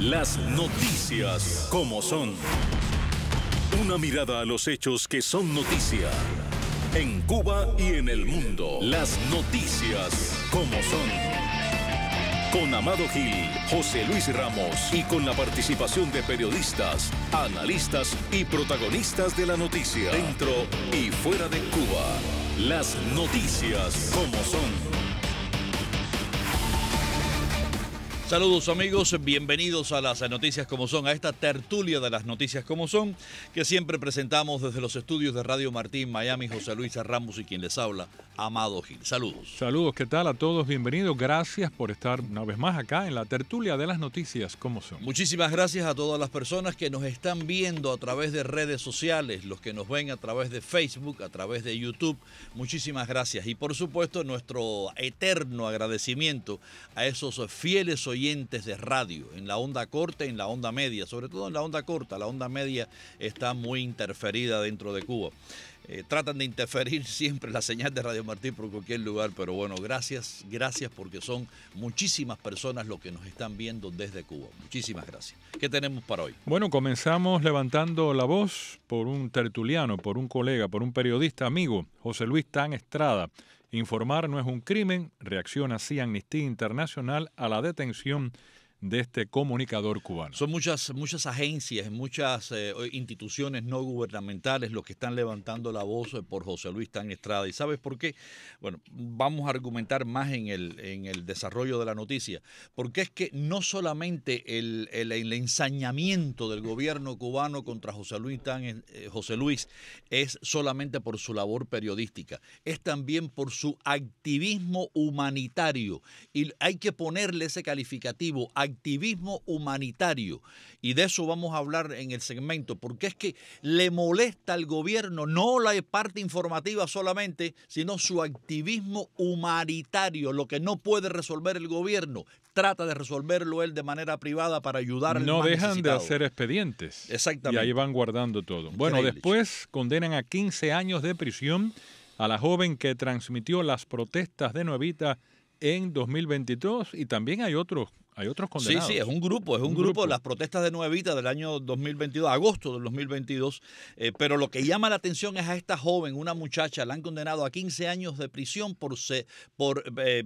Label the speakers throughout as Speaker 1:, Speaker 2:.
Speaker 1: Las noticias como son. Una mirada a los hechos que son noticia. En Cuba y en el mundo. Las noticias como son. Con Amado Gil, José Luis Ramos y con la participación de periodistas, analistas y protagonistas de la noticia. Dentro y fuera de Cuba. Las noticias como son. Saludos amigos, bienvenidos a las noticias como son, a esta tertulia de las noticias como son, que siempre presentamos desde los estudios de Radio Martín, Miami, José Luis Ramos y quien les habla, Amado Gil. Saludos.
Speaker 2: Saludos, ¿qué tal a todos? Bienvenidos, gracias por estar una vez más acá en la tertulia de las noticias como son.
Speaker 1: Muchísimas gracias a todas las personas que nos están viendo a través de redes sociales, los que nos ven a través de Facebook, a través de YouTube, muchísimas gracias. Y por supuesto nuestro eterno agradecimiento a esos fieles oyentes de radio, en la onda corta y en la onda media, sobre todo en la onda corta, la onda media está muy interferida dentro de Cuba. Eh, tratan de interferir siempre la señal de Radio Martín por cualquier lugar, pero bueno, gracias, gracias porque son muchísimas personas lo que nos están viendo desde Cuba. Muchísimas gracias. ¿Qué tenemos para hoy?
Speaker 2: Bueno, comenzamos levantando la voz por un tertuliano, por un colega, por un periodista amigo, José Luis Tan Estrada Informar no es un crimen, reacciona así Amnistía Internacional a la detención de
Speaker 1: este comunicador cubano. Son muchas, muchas agencias, muchas eh, instituciones no gubernamentales los que están levantando la voz eh, por José Luis Tan Estrada. ¿Y sabes por qué? Bueno, vamos a argumentar más en el, en el desarrollo de la noticia, porque es que no solamente el, ensañamiento del gobierno cubano contra José Luis, eh, José Luis es solamente por su labor periodística, es también por su activismo humanitario. Y hay que ponerle ese calificativo, a activismo humanitario. Y de eso vamos a hablar en el segmento, porque es que le molesta al gobierno no la parte informativa solamente, sino su activismo humanitario, lo que no puede resolver el gobierno. Trata de resolverlo él de manera privada para ayudar al No dejan de hacer
Speaker 2: expedientes. Exactamente. Y ahí van guardando todo. Bueno, después condenan a 15 años de prisión a la joven que transmitió las protestas de Nuevita en 2022 y también hay otros hay otros condenados. Sí, sí, es un
Speaker 1: grupo, es un, grupo. Las protestas de Nuevita del año 2022, agosto del 2022. Eh, pero lo que llama la atención es a esta joven, una muchacha, la han condenado a 15 años de prisión por, se, por eh,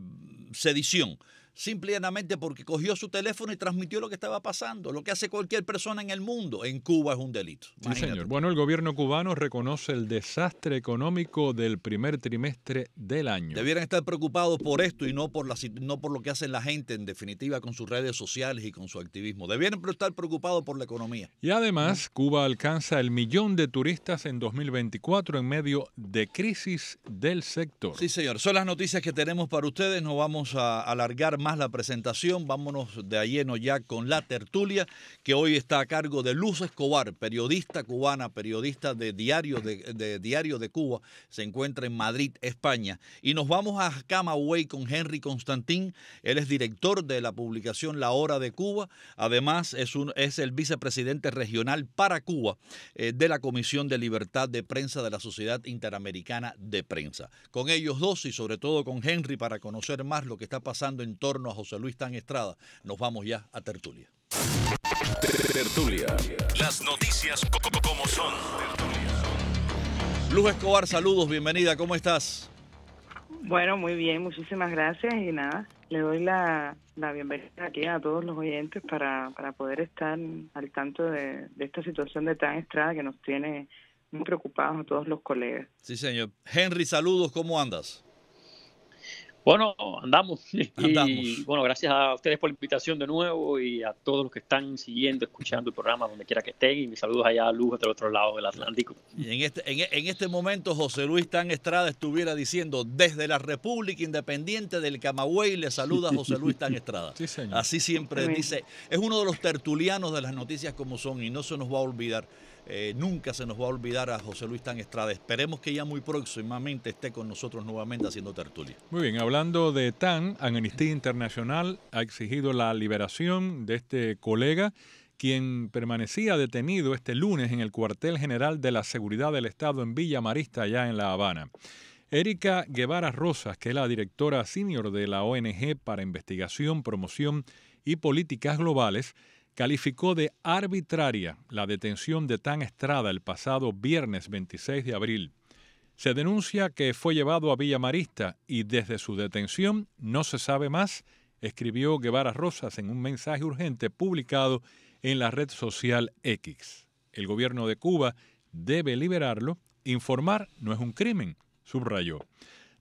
Speaker 1: sedición simplemente porque cogió su teléfono y transmitió lo que estaba pasando, lo que hace cualquier persona en el mundo. En Cuba es un delito. Sí, señor.
Speaker 2: Bueno, el gobierno cubano reconoce el desastre económico del primer trimestre del año.
Speaker 1: Debieran estar preocupados por esto y no por, la, no por lo que hace la gente, en definitiva, con sus redes sociales y con su activismo. Debieran estar preocupados por la economía.
Speaker 2: Y además, Cuba alcanza el millón de
Speaker 1: turistas en 2024 en medio de crisis del sector. Sí, señor. Son las noticias que tenemos para ustedes. No vamos a alargar más más la presentación. Vámonos de lleno ya con la tertulia, que hoy está a cargo de Luz Escobar, periodista cubana, periodista de Diario de, Diario de Cuba. Se encuentra en Madrid, España. Y nos vamos a Camagüey con Henry Constantín. Él es director de la publicación La Hora de Cuba. Además, es, un, es el vicepresidente regional para Cuba eh, de la Comisión de Libertad de Prensa de la Sociedad Interamericana de Prensa. Con ellos dos y sobre todo con Henry para conocer más lo que está pasando en torno a José Luis Tan Estrada. Nos vamos ya a Tertulia. Tertulia.
Speaker 3: Las noticias como son.
Speaker 1: Luz Escobar, saludos, bienvenida, ¿cómo estás?
Speaker 3: Bueno, muy bien, muchísimas gracias y nada, le doy la, la bienvenida aquí a todos los oyentes para, para poder estar al tanto de, de esta situación de tan estrada que nos tiene muy preocupados a todos los colegas.
Speaker 4: Sí, señor.
Speaker 1: Henry, saludos, ¿cómo andas?
Speaker 4: Bueno, andamos. andamos. bueno, gracias a ustedes por la invitación de nuevo y a todos los que están siguiendo, escuchando el programa, donde quiera que estén. Y mis saludos allá a Luz, del otro lado del Atlántico.
Speaker 1: Y en este, en, este momento, José Luis Tan Estrada estuviera diciendo: desde la República Independiente del Camagüey, le saluda José Luis Tan Estrada. sí, señor. Así siempre dice. Es uno de los tertulianos de las noticias como son y no se nos va a olvidar. Eh, nunca se nos va a olvidar a José Luis Tan Estrada. Esperemos que ya muy próximamente esté con nosotros nuevamente haciendo tertulia.
Speaker 2: Muy bien, hablando de Tan, Amnistía Internacional ha exigido la liberación de este colega quien permanecía detenido este lunes en el cuartel general de la Seguridad del Estado en Villa Marista, allá en La Habana. Erika Guevara Rosas, que es la directora senior de la ONG para Investigación, Promoción y Políticas Globales, calificó de arbitraria la detención de Tan Estrada el pasado viernes 26 de abril. Se denuncia que fue llevado a Villa Marista y desde su detención no se sabe más, escribió Guevara Rosas en un mensaje urgente publicado en la red social X. El gobierno de Cuba debe liberarlo, informar no es un crimen, subrayó.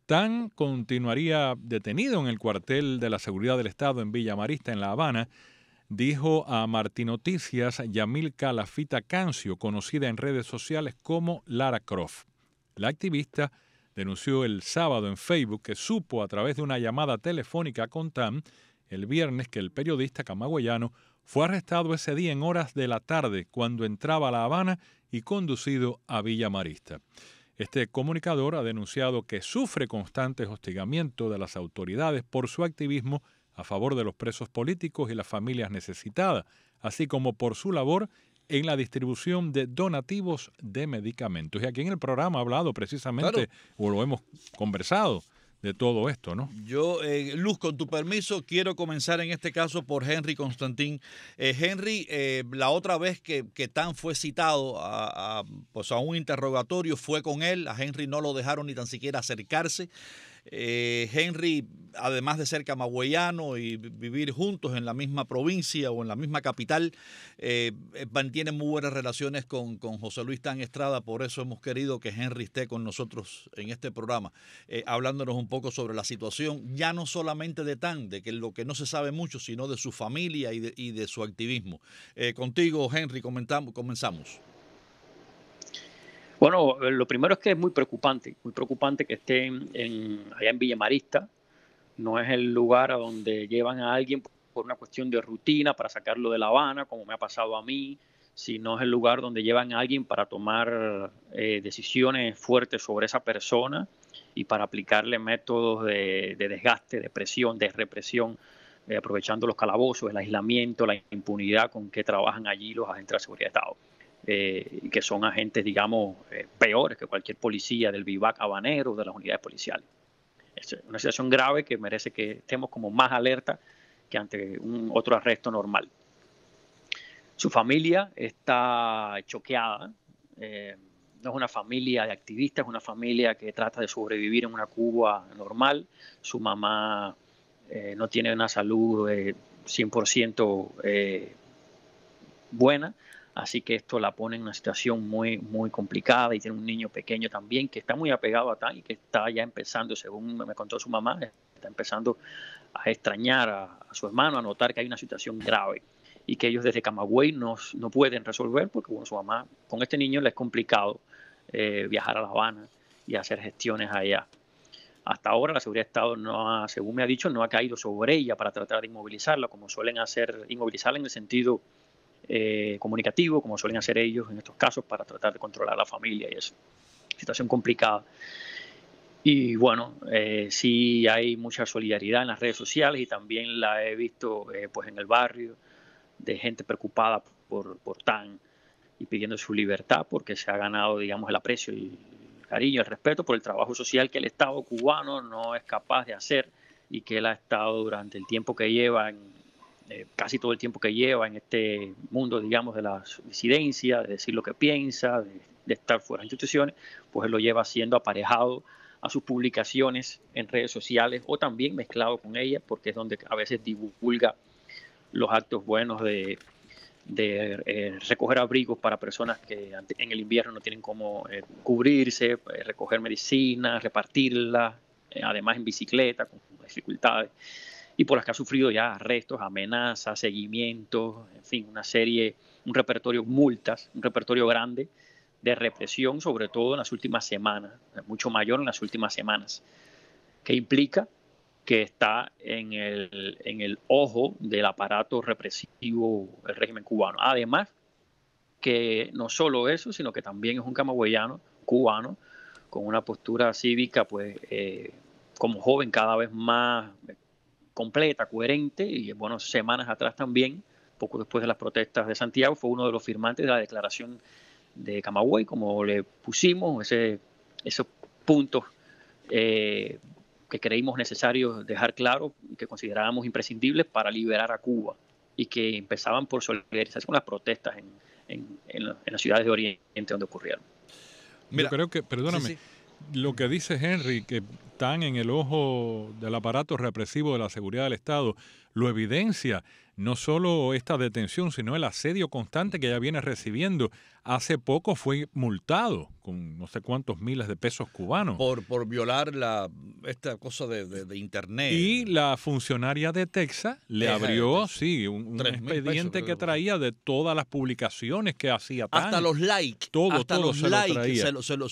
Speaker 2: Tan continuaría detenido en el cuartel de la Seguridad del Estado en Villa Marista, en La Habana, dijo a Noticias Yamil Calafita Cancio, conocida en redes sociales como Lara Croft. La activista denunció el sábado en Facebook que supo a través de una llamada telefónica con TAM el viernes que el periodista camagüeyano fue arrestado ese día en horas de la tarde cuando entraba a La Habana y conducido a Villa Marista. Este comunicador ha denunciado que sufre constantes hostigamientos de las autoridades por su activismo a favor de los presos políticos y las familias necesitadas, así como por su labor en la distribución de donativos de medicamentos. Y aquí en el programa ha hablado precisamente, o lo hemos conversado, de todo esto, ¿no?
Speaker 1: Yo, eh, Luz, con tu permiso, quiero comenzar en este caso por Henry Constantín. Eh, Henry, eh, la otra vez que, Tan fue citado a, pues, a un interrogatorio fue con él, a Henry no lo dejaron ni tan siquiera acercarse. Eh, Henry, además de ser camagüeyano y vivir juntos en la misma provincia o en la misma capital, eh, eh, mantiene muy buenas relaciones con, José Luis Tan Estrada, por eso hemos querido que Henry esté con nosotros en este programa, hablándonos un poco sobre la situación, ya no solamente de Tan, de que lo que no se sabe mucho, sino de su familia y de, y de su activismo. contigo, Henry, comenzamos.
Speaker 4: Bueno, eh, lo primero es que es muy preocupante, muy preocupante que estén en, allá en Villemarista, No es el lugar a donde llevan a alguien por una cuestión de rutina, para sacarlo de La Habana, como me ha pasado a mí, sino es el lugar donde llevan a alguien para tomar eh, decisiones fuertes sobre esa persona y para aplicarle métodos de, desgaste, de presión, de represión, eh, aprovechando los calabozos, el aislamiento, la impunidad con que trabajan allí los agentes de seguridad de Estado. Eh, y que son agentes, digamos, eh, peores que cualquier policía del vivac habanero de las unidades policiales. Es una situación grave que merece que estemos como más alerta que ante un otro arresto normal. Su familia está choqueada. Eh, no es una familia de activistas, es una familia que trata de sobrevivir en una Cuba normal. Su mamá no tiene una salud 100% buena. Así que esto la pone en una situación muy, muy complicada y tiene un niño pequeño también que está muy apegado a tal y que está ya empezando, según me contó su mamá, está empezando a extrañar a, su hermano, a notar que hay una situación grave y que ellos desde Camagüey no, no pueden resolver porque bueno, su mamá con este niño le es complicado eh, viajar a La Habana y hacer gestiones allá. Hasta ahora la Seguridad de Estado no según me ha dicho, no ha caído sobre ella para tratar de inmovilizarla, como suelen hacer, inmovilizarla en el sentido eh, comunicativo, como suelen hacer ellos en estos casos, para tratar de controlar a la familia y eso. Situación complicada. Y bueno, eh, sí hay mucha solidaridad en las redes sociales y también la he visto eh, pues en el barrio de gente preocupada por, por Tan y pidiendo su libertad porque se ha ganado, digamos, el aprecio y el cariño, el respeto por el trabajo social que el Estado cubano no es capaz de hacer y que él ha estado durante el tiempo que lleva en, eh, casi todo el tiempo que lleva en este mundo, digamos, de la disidencia, de decir lo que piensa, de, estar fuera de instituciones, pues lo lleva siendo aparejado a sus publicaciones en redes sociales o también mezclado con ellas, porque es donde a veces divulga los actos buenos de, eh, recoger abrigos para personas que en el invierno no tienen cómo eh, cubrirse, recoger medicinas, repartirla además en bicicleta, con dificultades y por las que ha sufrido ya arrestos, amenazas, seguimientos, en fin, una serie, un repertorio, multas, un repertorio grande de represión, sobre todo en las últimas semanas, mucho mayor en las últimas semanas, que implica que está en el, ojo del aparato represivo el régimen cubano. Además, que no solo eso, sino que también es un camagüeyano cubano con una postura cívica, pues eh, como joven cada vez más completa, coherente, y bueno, semanas atrás también, poco después de las protestas de Santiago, fue uno de los firmantes de la declaración de Camagüey, como le pusimos, ese, esos puntos eh, que creímos necesarios dejar claro, que considerábamos imprescindibles para liberar a Cuba y que empezaban por solidarizarse con las protestas en, las ciudades de Oriente donde ocurrieron. Mira, creo que, perdóname,
Speaker 2: lo que dice Henry, que están en el ojo del aparato represivo de la seguridad del Estado, lo evidencia no solo esta detención, sino el asedio constante que ella viene recibiendo. Hace poco fue multado con no sé cuántos miles de pesos cubanos.
Speaker 1: Por, por violar la, esta cosa de,
Speaker 2: Internet. Y la funcionaria de Texas le abrió, sí, un, expediente que traía de todas las publicaciones que hacía. Hasta los likes. Todo, hasta los se likes, lo Se lo,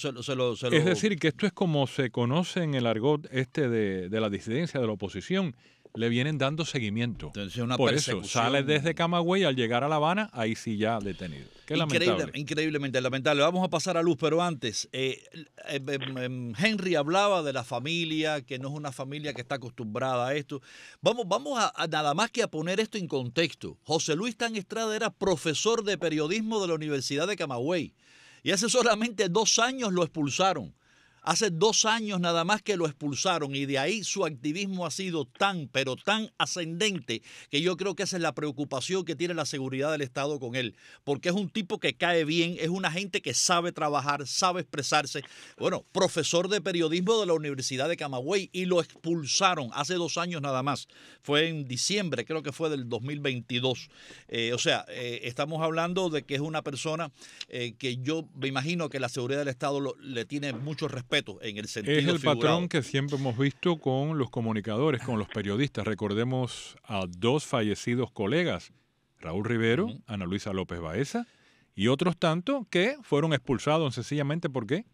Speaker 1: es decir,
Speaker 2: que esto es como se conoce en el argot este de, de la disidencia de la oposición le vienen dando seguimiento. Por eso, sale desde Camagüey al llegar a La Habana, ahí sí ya detenido. Increíble,
Speaker 1: Increíblemente lamentable. Vamos a pasar a luz, pero antes, eh, eh, em, em, Henry hablaba de la familia, que no es una familia que está acostumbrada a esto. Vamos, vamos a, a, nada más que a poner esto en contexto. José Luis Tan Estrada era profesor de periodismo de la Universidad de Camagüey y hace solamente dos años lo expulsaron Hace dos años nada más que lo expulsaron y de ahí su activismo ha sido tan, pero tan ascendente que yo creo que esa es la preocupación que tiene la seguridad del Estado con él, porque es un tipo que cae bien, es una gente que sabe trabajar, sabe expresarse. Bueno, profesor de periodismo de la Universidad de Camagüey y lo expulsaron hace dos años nada más. Fue en diciembre, creo que fue del 2022. Eh, o sea, eh, estamos hablando de que es una persona eh, que yo me imagino que la seguridad del Estado le tiene mucho respeto es el patrón
Speaker 2: que siempre hemos visto con los comunicadores, con los periodistas. Recordemos a dos fallecidos colegas, Raúl Rivero, Ana Luisa López Baeza, y otros tantos que fueron expulsados sencillamente porque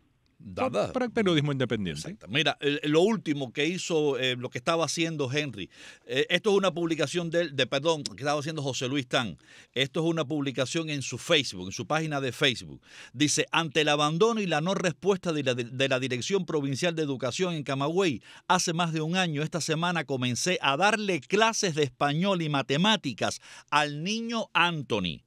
Speaker 2: para el periodismo independiente.
Speaker 1: Mira, lo último que hizo, eh, lo que estaba haciendo Henry, eh, esto es una publicación de, de, perdón, que estaba haciendo José Luis Tan, esto es una publicación en su Facebook, en su página de Facebook. Dice, ante el abandono y la no respuesta de la, de la Dirección Provincial de Educación en Camagüey, hace más de un año, esta semana, comencé a darle clases de español y matemáticas al niño Anthony.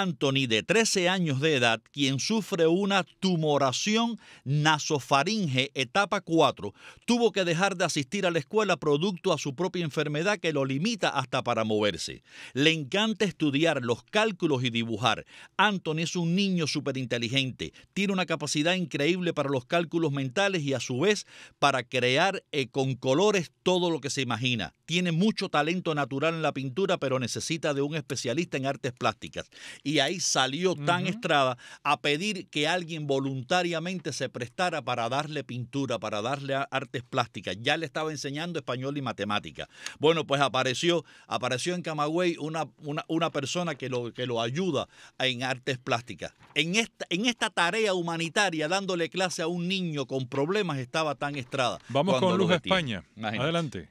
Speaker 1: Anthony, de 13 años de edad, quien sufre una tumoración nasofaringe etapa 4, tuvo que dejar de asistir a la escuela producto a su propia enfermedad que lo limita hasta para moverse. Le encanta estudiar los cálculos y dibujar. Anthony es un niño súper inteligente, tiene una capacidad increíble para los cálculos mentales y a su vez para crear eh, con colores todo lo que se imagina. Tiene mucho talento natural en la pintura, pero necesita de un especialista en artes plásticas y ahí salió Tan Estrada a pedir que alguien voluntariamente se prestara para darle pintura, para darle artes plásticas. Ya le estaba enseñando español y matemática. Bueno, pues apareció, apareció en Camagüey una, una, persona que lo, que lo ayuda en artes plásticas. En esta, en esta tarea humanitaria, dándole clase a un niño con problemas, estaba Tan Estrada. Vamos con Luz España. Adelante.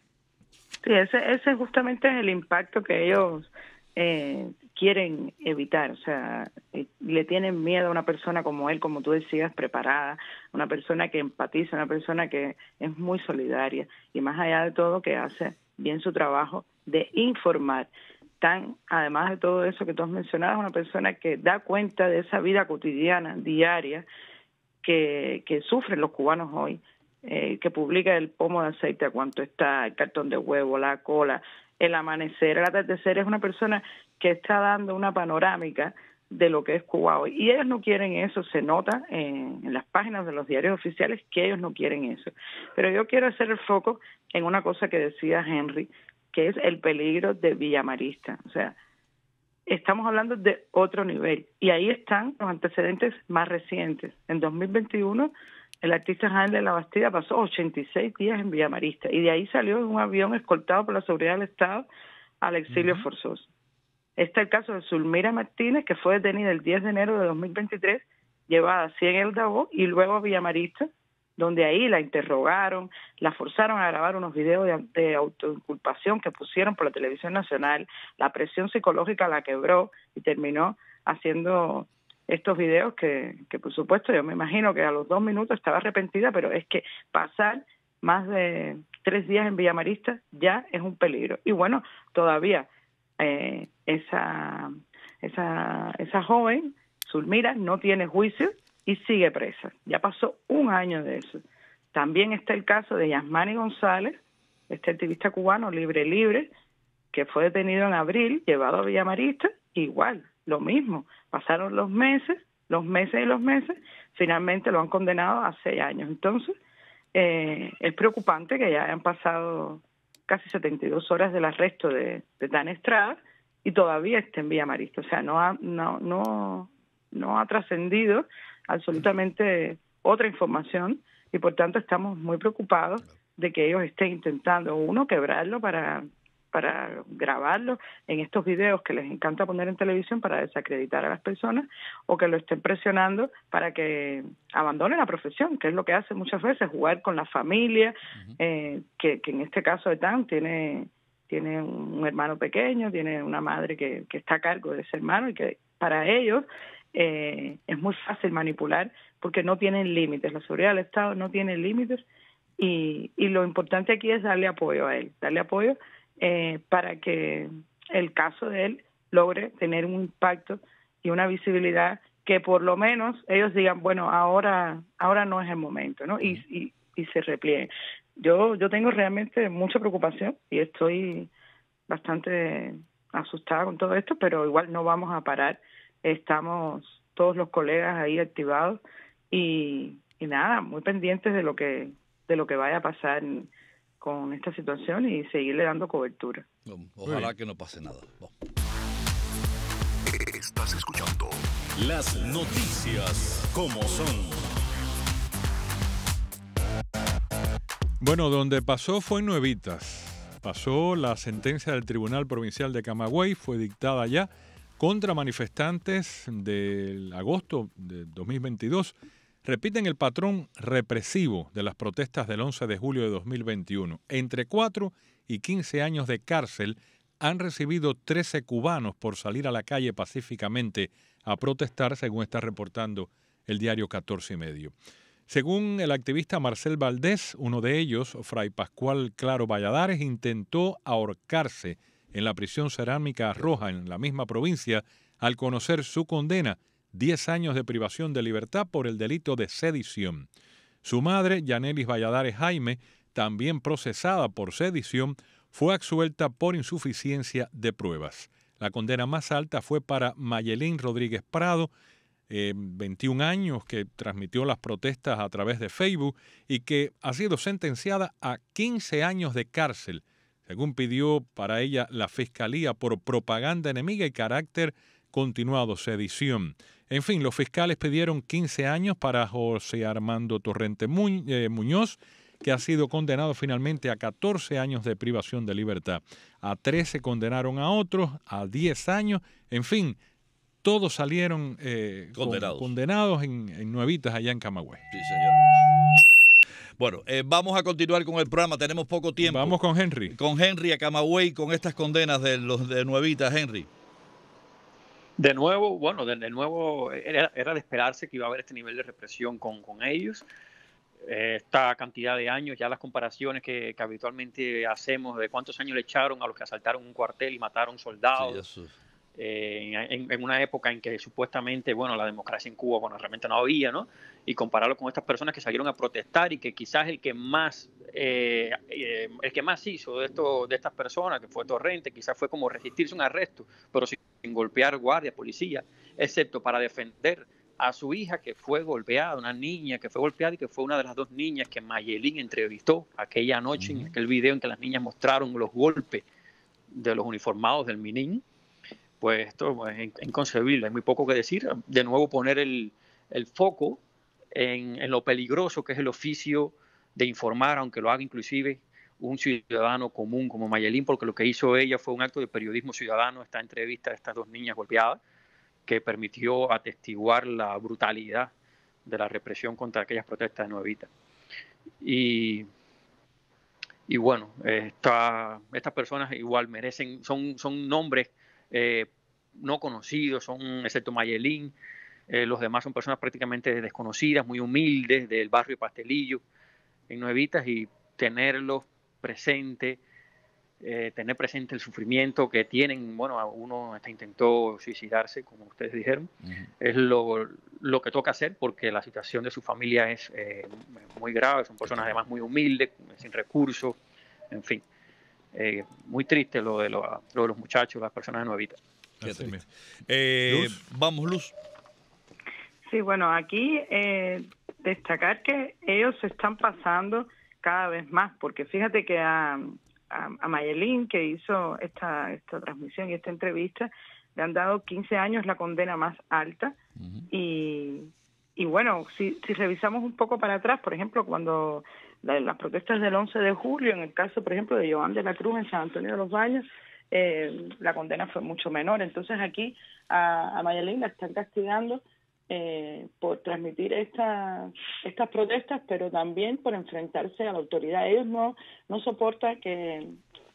Speaker 3: Sí, ese, ese justamente es el impacto que ellos eh, quieren evitar, o sea, eh, le tienen miedo a una persona como él, como tú decías, preparada, una persona que empatiza, una persona que es muy solidaria y más allá de todo que hace bien su trabajo de informar. Tan, además de todo eso que tú has mencionado, una persona que da cuenta de esa vida cotidiana, diaria, que, que sufren los cubanos hoy, eh, que publica el pomo de aceite a cuánto está, el cartón de huevo, la cola, el amanecer, el atardecer, es una persona que está dando una panorámica de lo que es Cuba hoy. Y ellos no quieren eso, se nota en, las páginas de los diarios oficiales que ellos no quieren eso. Pero yo quiero hacer el foco en una cosa que decía Henry, que es el peligro de Villamarista. O sea, estamos hablando de otro nivel. Y ahí están los antecedentes más recientes. En 2021, el artista Jaime de la Bastida pasó 86 días en Villamarista y de ahí salió en un avión escoltado por la seguridad del Estado al exilio forzoso. Está el caso de Zulmira Martínez, que fue detenida el 10 de enero de 2023, llevada así en el y luego a Villamarista, donde ahí la interrogaron, la forzaron a grabar unos videos de, autoinculpación que pusieron por la televisión nacional, la presión psicológica la quebró y terminó haciendo estos videos que, que por supuesto yo me imagino que a los dos minutos estaba arrepentida, pero es que pasar más de tres días en Villamarista ya es un peligro. Y bueno, todavía eh, esa, esa, esa joven, Zulmira, no tiene juicio y sigue presa. Ya pasó un año de eso. También está el caso de Yasmani González, este activista cubano libre libre, que fue detenido en abril, llevado a Villamarista, igual, lo mismo. Pasaron los meses, los meses y los meses, finalmente lo han condenado a seis años. Entonces, eh, es preocupante que ya hayan pasado casi 72 horas del arresto de, Dan Estrada y todavía está en vía Marista. O sea, no no, no, no ha trascendido absolutamente otra información y por tanto estamos muy preocupados de que ellos estén intentando, uno, quebrarlo para para grabarlo en estos videos que les encanta poner en televisión para desacreditar a las personas o que lo estén presionando para que abandone la profesión, que es lo que hace muchas veces, jugar con la familia, eh, que, en este caso de Tan tiene tiene un hermano pequeño, tiene una madre que, que está a cargo de ese hermano y que para ellos eh, es muy fácil manipular porque no tienen límites, la seguridad del Estado no tiene límites y, y lo importante aquí es darle apoyo a él, darle apoyo eh, para que el caso de él logre tener un impacto y una visibilidad que por lo menos ellos digan, bueno, ahora, ahora no es el momento, ¿no? Y, y, se replieguen. Yo, yo tengo realmente mucha preocupación y estoy bastante asustada con todo esto, pero igual no vamos a parar. Estamos todos los colegas ahí activados y, y nada, muy pendientes de lo que, de lo que vaya a pasar con esta situación y seguirle dando cobertura.
Speaker 1: Ojalá que no pase nada. Estás escuchando las noticias como son.
Speaker 2: Bueno, donde pasó fue en Nuevitas. Pasó la sentencia del Tribunal Provincial de Camagüey, fue dictada ya contra manifestantes del agosto de 2022 repiten el patrón represivo de las protestas del 11 de julio de 2021. Entre 4 y 15 años de cárcel han recibido 13 cubanos por salir a la calle pacíficamente a protestar, según está reportando el diario 14 y medio. Según el activista Marcel Valdés, uno de ellos, Fray Pascual Claro Valladares, intentó ahorcarse en la prisión cerámica roja en la misma provincia al conocer su condena 10 años de privación de libertad por el delito de sedición. Su madre, Yanelis Valladares Jaime, también procesada por sedición, fue absuelta por insuficiencia de pruebas. La condena más alta fue para Mayelín Rodríguez Prado, 21 eh, años, que transmitió las protestas a través de Facebook y que ha sido sentenciada a 15 años de cárcel, según pidió para ella la Fiscalía por propaganda enemiga y carácter continuado, sedición. En fin, los fiscales pidieron 15 años para José Armando Torrente eh, Muñoz, que ha sido condenado finalmente a 14 años de privación de libertad. A 13 condenaron a otros, a 10 años, en fin, todos salieron eh, condenados, en, nuevitas allá en
Speaker 1: Camagüey. Sí, señor. Bueno, eh, vamos a continuar con el programa, tenemos poco tiempo. Vamos con Henry. Con Henry a Camagüey, con estas condenas de los de nuevitas, Henry.
Speaker 4: De nuevo, bueno, de, nuevo era, era, de esperarse que iba a haber este nivel de represión con, ellos. Eh, esta cantidad de años, ya las comparaciones que, habitualmente hacemos de cuántos años le echaron a los que asaltaron un cuartel y mataron soldados. Eh, en, una época en que supuestamente, bueno, la democracia en Cuba, bueno, realmente no había, ¿no? Y compararlo con estas personas que salieron a protestar y que quizás el que más, eh, el que más hizo de, esto, de estas personas, que fue Torrente, quizás fue como resistirse un arresto, pero si en golpear guardia, policía, excepto para defender a su hija que fue golpeada, una niña que fue golpeada y que fue una de las dos niñas que Mayelín entrevistó aquella noche en aquel video en que las niñas mostraron los golpes de los uniformados del Minin. Pues esto pues, es inconcebible, es muy poco que decir. De nuevo poner el, el foco en, lo peligroso que es el oficio de informar, aunque lo haga inclusive un ciudadano común como Mayelín, porque lo que hizo ella fue un acto de periodismo ciudadano, esta entrevista de estas dos niñas golpeadas, que permitió atestiguar la brutalidad de la represión contra aquellas protestas de Nuevita. Y, y bueno, estas personas igual merecen, son, son nombres eh, no conocidos, son, excepto Mayelín, eh, los demás son personas prácticamente desconocidas, muy humildes, del barrio Pastelillo, en Nuevitas, y tenerlos presente, eh, tener presente el sufrimiento que tienen. Bueno, uno hasta intentó suicidarse, como ustedes dijeron. Es lo, que toca hacer porque la situación de su familia es eh, muy grave. Son personas además muy humildes, sin recursos, en fin. Eh, muy triste lo de, lo, los muchachos, las personas de Nuevita. Vamos, Luz.
Speaker 3: Sí, bueno, aquí destacar que ellos se están pasando cada vez más, porque fíjate que a, a, Mayelín, que hizo esta, esta transmisión y esta entrevista, le han dado 15 años la condena más alta y, y bueno, si, revisamos un poco para atrás, por ejemplo, cuando las protestas del 11 de julio, en el caso, por ejemplo, de Joan de la Cruz en San Antonio de los Baños, eh, la condena fue mucho menor. Entonces aquí a, a la están castigando eh, por transmitir esta, estas protestas, pero también por enfrentarse a la autoridad. Ellos no, no soportan que,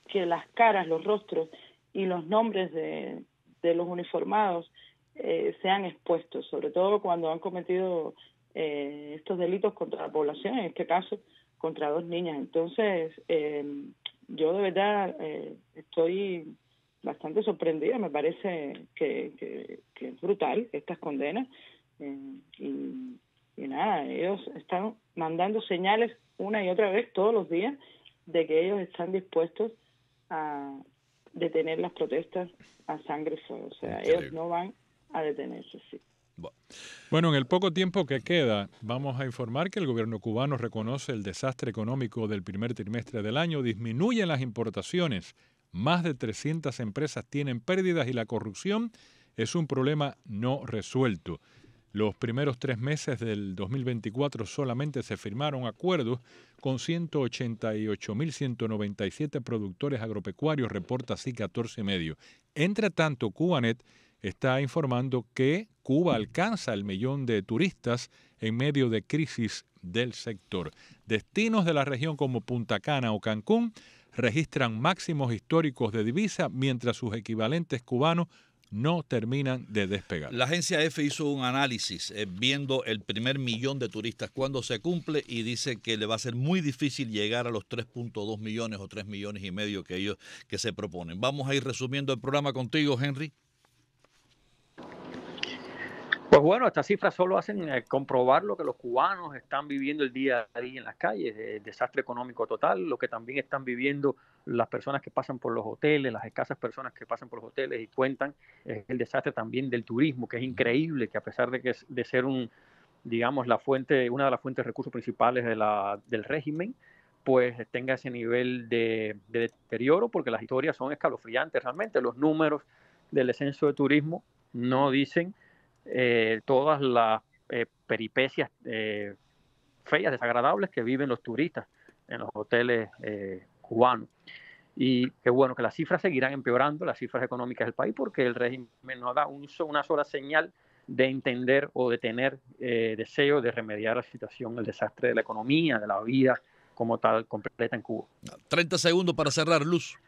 Speaker 3: que las caras, los rostros y los nombres de, de los uniformados eh, sean expuestos, sobre todo cuando han cometido eh, estos delitos contra la población, en este caso contra dos niñas. Entonces, eh, yo de verdad estoy bastante sorprendida, me parece que es brutal estas condenas y, nada, ellos están mandando señales una y otra vez todos los días de que ellos están dispuestos a detener las protestas a sangre sola. O sea, ellos no van a detenerse, sí.
Speaker 2: Bueno, en el poco tiempo que queda, vamos a informar que el gobierno cubano reconoce el desastre económico del primer trimestre del año, disminuyen las importaciones, más de 300 empresas tienen pérdidas y la corrupción es un problema no resuelto. Los primeros tres meses del 2024 solamente se firmaron acuerdos con 188.197 productores agropecuarios, reporta así 14 Entre tanto, Cubanet está informando que Cuba alcanza el millón de turistas en medio de crisis del sector. Destinos de la región como Punta Cana o Cancún registran máximos históricos de divisa, mientras sus equivalentes cubanos no terminan de despegar.
Speaker 1: La agencia EFE hizo un análisis eh, viendo el primer millón de turistas cuando se cumple y dice que le va a ser muy difícil llegar a los 3.2 millones o 3 millones y medio que ellos que se proponen. Vamos a ir resumiendo el programa contigo, Henry.
Speaker 4: Pues bueno, estas cifras solo hacen eh, comprobar lo que los cubanos están viviendo el día a día en las calles, el eh, desastre económico total, lo que también están viviendo las personas que pasan por los hoteles, las escasas personas que pasan por los hoteles y cuentan eh, el desastre también del turismo, que es increíble que a pesar de que de ser un, digamos, la fuente, una de las fuentes de recursos principales de del régimen, pues tenga ese nivel de, de deterioro, porque las historias son escalofriantes realmente. Los números del descenso de turismo no dicen eh, todas las eh, peripecias eh, feas, desagradables que viven los turistas en los hoteles cubanos. Y qué bueno que las cifras seguirán empeorando, las cifras económicas del país, porque el régimen no da un, una sola señal de entender o de tener deseo de remediar la situación, el desastre de la economía, de la vida como tal, completa en Cuba. 30 segundos para cerrar, Luz.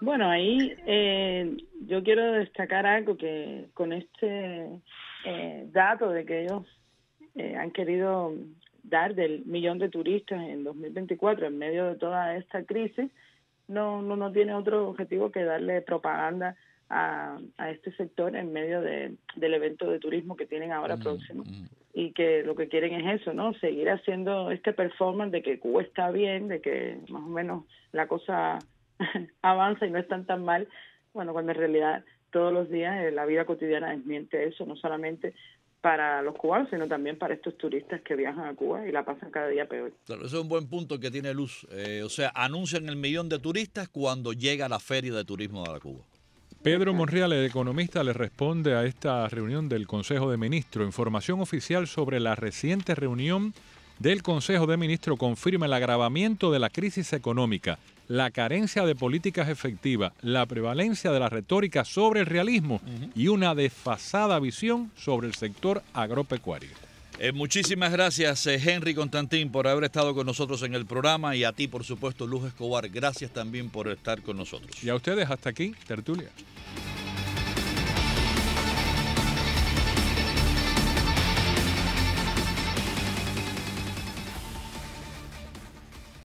Speaker 3: Bueno, ahí eh, yo quiero destacar algo que con este eh, dato de que ellos eh, han querido dar del millón de turistas en 2024 en medio de toda esta crisis, no, no, no tiene otro objetivo que darle propaganda a, este sector en medio del evento de turismo que tienen ahora mm, próximo. Mm. Y que lo que quieren es eso, ¿no? Seguir haciendo este performance de que Cuba está bien, de que más o menos la cosa avanza y no están tan mal, bueno, cuando en realidad todos los días eh, la vida cotidiana desmiente eso, no solamente para los cubanos, sino también para estos turistas que viajan a Cuba y la pasan cada día peor.
Speaker 1: ese es un buen punto que tiene Luz. Eh, o sea, anuncian el millón de turistas cuando llega la feria de turismo de la Cuba.
Speaker 2: Pedro Monreal, el economista, le responde a esta reunión del Consejo de Ministros. Información oficial sobre la reciente reunión del Consejo de Ministros confirma el agravamiento de la crisis económica la carencia de políticas efectivas, la prevalencia de la retórica sobre el realismo y una desfasada visión sobre el sector agropecuario.
Speaker 1: Eh, muchísimas gracias, eh, Henry Constantín, por haber estado con nosotros en el programa y a ti, por supuesto, Luz Escobar. Gracias también por estar con nosotros.
Speaker 2: Y a ustedes, hasta aquí, Tertulia.